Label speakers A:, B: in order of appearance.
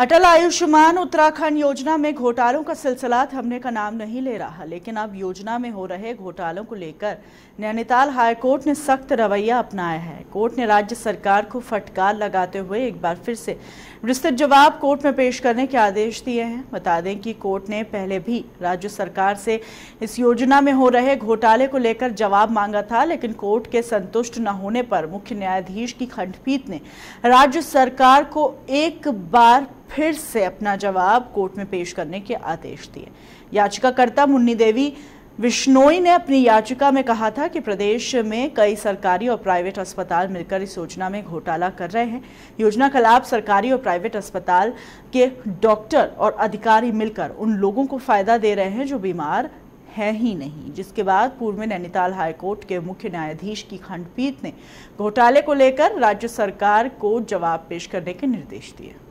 A: अटल आयुष्मान उत्तराखंड योजना में घोटालों का सिलसिला थमने का नाम नहीं ले रहा लेकिन अब योजना में हो रहे घोटालों को लेकर नैनीताल हाईकोर्ट ने सख्त रवैया अपनाया है कोर्ट ने राज्य सरकार को फटकार लगाते हुए एक बार फिर से विस्तृत जवाब कोर्ट में पेश करने के आदेश दिए हैं बता दें कि कोर्ट ने पहले भी राज्य सरकार से इस योजना में हो रहे घोटाले को लेकर जवाब मांगा था लेकिन कोर्ट के संतुष्ट न होने पर मुख्य न्यायाधीश की खंडपीठ ने राज्य सरकार को एक बार फिर से अपना जवाब कोर्ट में पेश करने के आदेश दिए याचिकाकर्ता मुन्नी देवी विश्नोई ने अपनी याचिका में कहा था कि प्रदेश में कई सरकारी और प्राइवेट अस्पताल मिलकर इस योजना में घोटाला कर रहे हैं योजना का लाभ सरकारी और प्राइवेट अस्पताल के डॉक्टर और अधिकारी मिलकर उन लोगों को फायदा दे रहे हैं जो बीमार है ही नहीं जिसके बाद पूर्व में नैनीताल हाईकोर्ट के मुख्य न्यायाधीश की खंडपीठ ने घोटाले को लेकर राज्य सरकार को जवाब पेश करने के निर्देश दिए